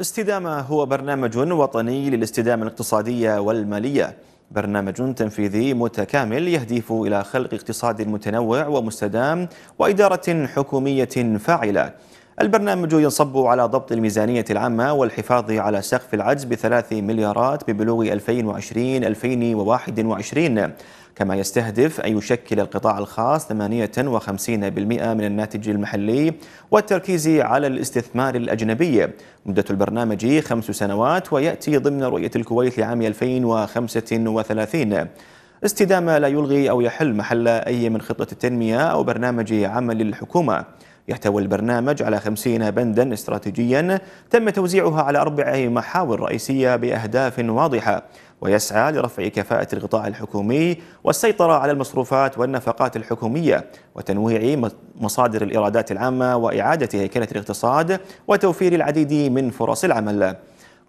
استدامة هو برنامج وطني للاستدامة الاقتصادية والمالية برنامج تنفيذي متكامل يهدف إلى خلق اقتصاد متنوع ومستدام وإدارة حكومية فاعلة البرنامج ينصب على ضبط الميزانية العامة والحفاظ على سقف العجز بثلاث مليارات ببلوغ 2020-2021 كما يستهدف أن يشكل القطاع الخاص 58% من الناتج المحلي والتركيز على الاستثمار الأجنبي مدة البرنامج خمس سنوات ويأتي ضمن رؤية الكويت لعام 2035 استدامة لا يلغي أو يحل محل أي من خطة التنمية أو برنامج عمل الحكومة يحتوي البرنامج على 50 بندا استراتيجيا تم توزيعها على أربع محاور رئيسية بأهداف واضحة ويسعى لرفع كفاءة القطاع الحكومي والسيطرة على المصروفات والنفقات الحكومية وتنويع مصادر الإيرادات العامة وإعادة هيكلة الاقتصاد وتوفير العديد من فرص العمل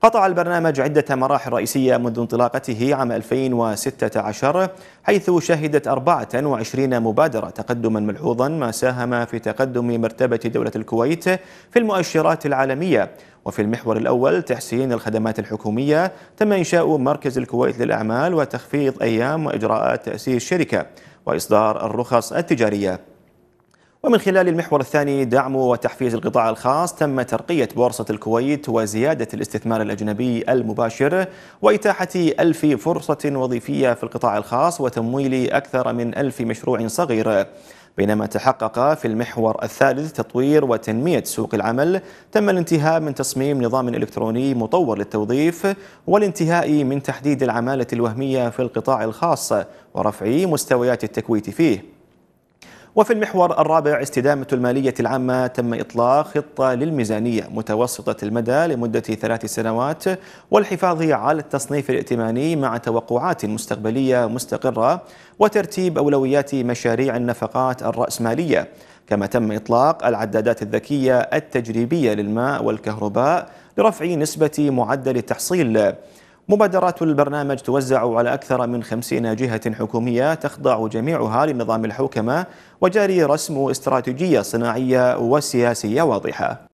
قطع البرنامج عدة مراحل رئيسية منذ انطلاقته عام 2016 حيث شهدت 24 مبادرة تقدما ملحوظا ما ساهم في تقدم مرتبة دولة الكويت في المؤشرات العالمية وفي المحور الأول تحسين الخدمات الحكومية تم إنشاء مركز الكويت للأعمال وتخفيض أيام وإجراءات تأسيس شركة وإصدار الرخص التجارية ومن خلال المحور الثاني دعم وتحفيز القطاع الخاص تم ترقية بورصة الكويت وزيادة الاستثمار الأجنبي المباشر وإتاحة ألف فرصة وظيفية في القطاع الخاص وتمويل أكثر من ألف مشروع صغير بينما تحقق في المحور الثالث تطوير وتنمية سوق العمل تم الانتهاء من تصميم نظام إلكتروني مطور للتوظيف والانتهاء من تحديد العمالة الوهمية في القطاع الخاص ورفع مستويات التكويت فيه وفي المحور الرابع استدامة المالية العامة تم إطلاق خطة للميزانية متوسطة المدى لمدة ثلاث سنوات والحفاظ على التصنيف الائتماني مع توقعات مستقبلية مستقرة وترتيب أولويات مشاريع النفقات الرأسمالية كما تم إطلاق العدادات الذكية التجريبية للماء والكهرباء لرفع نسبة معدل التحصيل مبادرات البرنامج توزع على أكثر من خمسين جهة حكومية تخضع جميعها لنظام الحوكمة وجاري رسم استراتيجية صناعية وسياسية واضحة